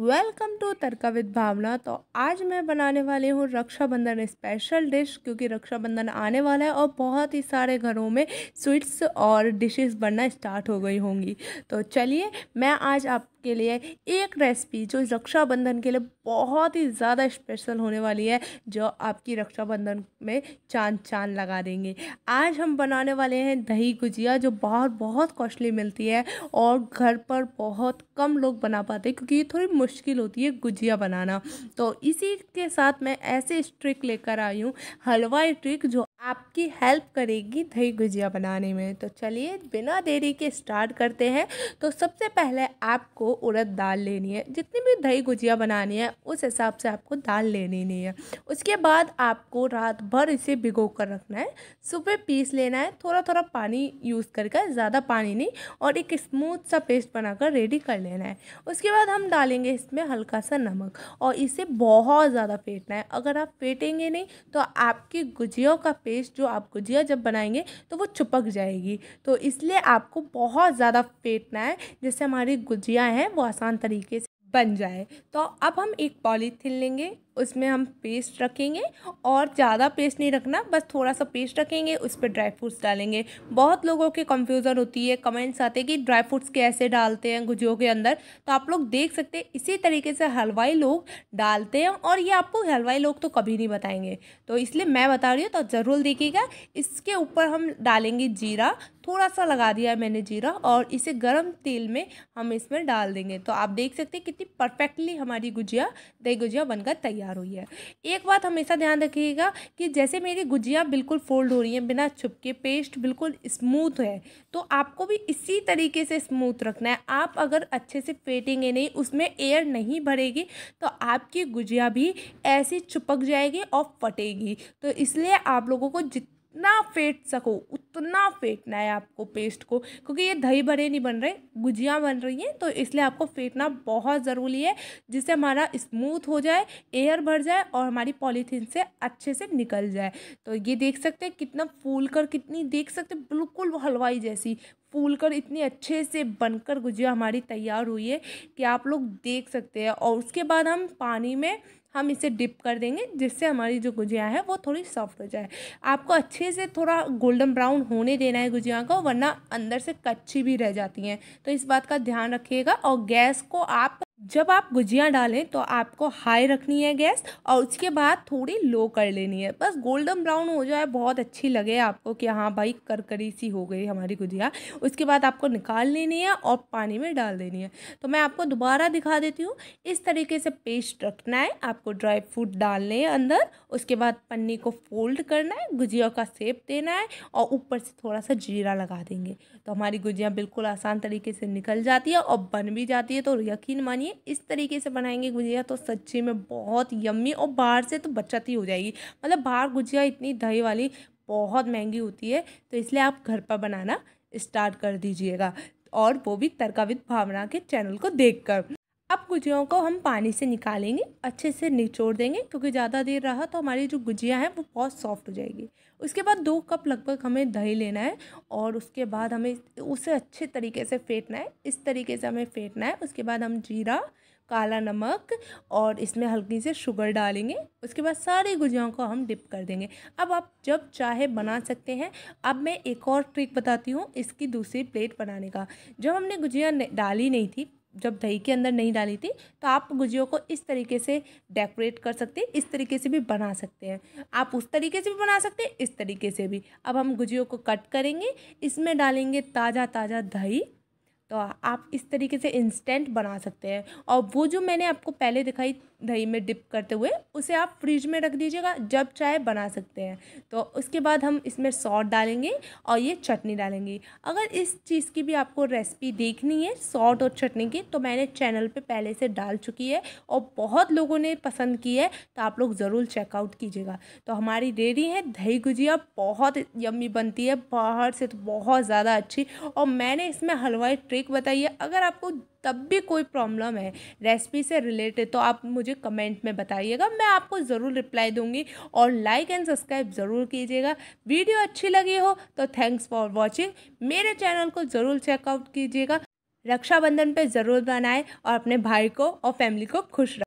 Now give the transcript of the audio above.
welcome to Tadka with Bhavna तो आज मैं बनाने वाली हूँ रक्षाबंधन स्पेशल डिश क्योंकि रक्षाबंधन आने वाला है और बहुत ही सारे घरों में स्वीट्स और डिशेस बनना स्टार्ट हो गई होंगी तो चलिए मैं आज आप के लिए एक रेसिपी जो रक्षाबंधन के लिए बहुत ही ज़्यादा स्पेशल होने वाली है जो आपकी रक्षाबंधन में चांद चांद लगा देंगे आज हम बनाने वाले हैं दही गुजिया जो बाहर बहुत कॉस्टली मिलती है और घर पर बहुत कम लोग बना पाते हैं क्योंकि ये थोड़ी मुश्किल होती है गुजिया बनाना तो इसी के साथ मैं ऐसे ट्रिक लेकर आई हूँ हलवा ट्रिक जो आपकी हेल्प करेगी दही गुजिया बनाने में तो चलिए बिना देरी के स्टार्ट करते हैं तो सबसे पहले आपको उड़द दाल लेनी है जितनी भी दही गुजिया बनानी है उस हिसाब से आपको दाल लेनी नहीं है उसके बाद आपको रात भर इसे भिगो कर रखना है सुबह पीस लेना है थोड़ा थोड़ा पानी यूज़ करके ज़्यादा पानी नहीं और एक स्मूथ सा पेस्ट बनाकर रेडी कर लेना है उसके बाद हम डालेंगे इसमें हल्का सा नमक और इसे बहुत ज़्यादा फेंटना है अगर आप फेंटेंगे नहीं तो आपकी गुजियों का पेस्ट जो आप गुजिया जब बनाएंगे तो वो चिपक जाएगी तो इसलिए आपको बहुत ज़्यादा फेंटना है जिससे हमारी गुजिया है वो आसान तरीके से बन जाए तो अब हम एक पॉलीथीन लेंगे उसमें हम पेस्ट रखेंगे और ज़्यादा पेस्ट नहीं रखना बस थोड़ा सा पेस्ट रखेंगे उस पर ड्राई फ्रूट्स डालेंगे बहुत लोगों के कंफ्यूजन होती है कमेंट्स आते हैं कि ड्राई फ्रूट्स कैसे डालते हैं गुजियों के अंदर तो आप लोग देख सकते हैं इसी तरीके से हलवाई लोग डालते हैं और ये आपको हलवाई लोग तो कभी नहीं बताएंगे तो इसलिए मैं बता रही हूँ तो ज़रूर देखिएगा इसके ऊपर हम डालेंगे जीरा थोड़ा सा लगा दिया है मैंने जीरा और इसे गर्म तेल में हम इसमें डाल देंगे तो आप देख सकते हैं कितनी परफेक्टली हमारी गुजिया दही गुजिया बनकर तैयार तैयार हुई है एक बात हमेशा ध्यान रखिएगा कि जैसे मेरी गुजिया बिल्कुल फोल्ड हो रही है बिना छुपके पेस्ट बिल्कुल स्मूथ है तो आपको भी इसी तरीके से स्मूथ रखना है आप अगर अच्छे से फेटेंगे नहीं उसमें एयर नहीं भरेगी तो आपकी गुजिया भी ऐसी छुपक जाएगी और फटेगी तो इसलिए आप लोगों को जितना जितना फेंट सको उतना फेंटना है आपको पेस्ट को क्योंकि ये दही भरे नहीं बन रहे गुजिया बन रही हैं तो इसलिए आपको फेंटना बहुत ज़रूरी है जिससे हमारा स्मूथ हो जाए एयर भर जाए और हमारी पॉलीथीन से अच्छे से निकल जाए तो ये देख सकते हैं कितना फूल कर कितनी देख सकते बिल्कुल हलवाई जैसी फूल कर इतनी अच्छे से बनकर गुजिया हमारी तैयार हुई है कि आप लोग देख सकते हैं और उसके बाद हम पानी में हम इसे डिप कर देंगे जिससे हमारी जो गुजिया है वो थोड़ी सॉफ्ट हो जाए आपको अच्छे से थोड़ा गोल्डन ब्राउन होने देना है गुजिया को वरना अंदर से कच्ची भी रह जाती हैं तो इस बात का ध्यान रखिएगा और गैस को आप जब आप गुजिया डालें तो आपको हाई रखनी है गैस और उसके बाद थोड़ी लो कर लेनी है बस गोल्डन ब्राउन हो जाए बहुत अच्छी लगे आपको कि हाँ भाई करकरी सी हो गई हमारी गुजिया उसके बाद आपको निकाल लेनी है और पानी में डाल देनी है तो मैं आपको दोबारा दिखा देती हूँ इस तरीके से पेस्ट रखना है आपको ड्राई फ्रूट डालने हैं अंदर उसके बाद पन्नी को फोल्ड करना है गुजिया का सेप देना है और ऊपर से थोड़ा सा जीरा लगा देंगे तो हमारी गुजिया बिल्कुल आसान तरीके से निकल जाती है और बन भी जाती है तो यकीन मानिए इस तरीके से बनाएंगे गुजिया तो सच्ची में बहुत यम्मी और बाहर से तो बचत ही हो जाएगी मतलब बाहर गुजिया इतनी दही वाली बहुत महंगी होती है तो इसलिए आप घर पर बनाना स्टार्ट कर दीजिएगा और वो भी तरकाविद भावना के चैनल को देखकर गुजियाओं को हम पानी से निकालेंगे अच्छे से निचोड़ देंगे क्योंकि ज़्यादा देर रहा तो हमारी जो गुजिया है वो बहुत सॉफ्ट हो जाएगी उसके बाद दो कप लगभग हमें दही लेना है और उसके बाद हमें उसे अच्छे तरीके से फेंटना है इस तरीके से हमें फेंटना है उसके बाद हम जीरा काला नमक और इसमें हल्की से शुगर डालेंगे उसके बाद सारी गुजियाओं को हम डिप कर देंगे अब आप जब चाहे बना सकते हैं अब मैं एक और ट्रिक बताती हूँ इसकी दूसरी प्लेट बनाने का जब हमने गुजिया डाली नहीं थी जब दही के अंदर नहीं डाली थी तो आप गुजियों को इस तरीके से डेकोरेट कर सकते हैं इस तरीके से भी बना सकते हैं आप उस तरीके से भी बना सकते हैं इस तरीके से भी अब हम गुजियों को कट करेंगे इसमें डालेंगे ताज़ा ताज़ा दही तो आप इस तरीके से इंस्टेंट बना सकते हैं और वो जो मैंने आपको पहले दिखाई दही में डिप करते हुए उसे आप फ्रिज में रख दीजिएगा जब चाहे बना सकते हैं तो उसके बाद हम इसमें सॉल्ट डालेंगे और ये चटनी डालेंगे अगर इस चीज़ की भी आपको रेसिपी देखनी है सॉल्ट और चटनी की तो मैंने चैनल पे पहले से डाल चुकी है और बहुत लोगों ने पसंद की है तो आप लोग ज़रूर चेकआउट कीजिएगा तो हमारी रेडी है दही गुजिया बहुत यम्मी बनती है बाहर से तो बहुत ज़्यादा अच्छी और मैंने इसमें हलवाई ट्रिक बताई है अगर आपको तब भी कोई प्रॉब्लम है रेसिपी से रिलेटेड तो आप मुझे कमेंट में बताइएगा मैं आपको ज़रूर रिप्लाई दूंगी और लाइक एंड सब्सक्राइब ज़रूर कीजिएगा वीडियो अच्छी लगी हो तो थैंक्स फॉर वॉचिंग मेरे चैनल को ज़रूर चेकआउट कीजिएगा रक्षाबंधन पर ज़रूर बनाएँ और अपने भाई को और फैमिली को खुश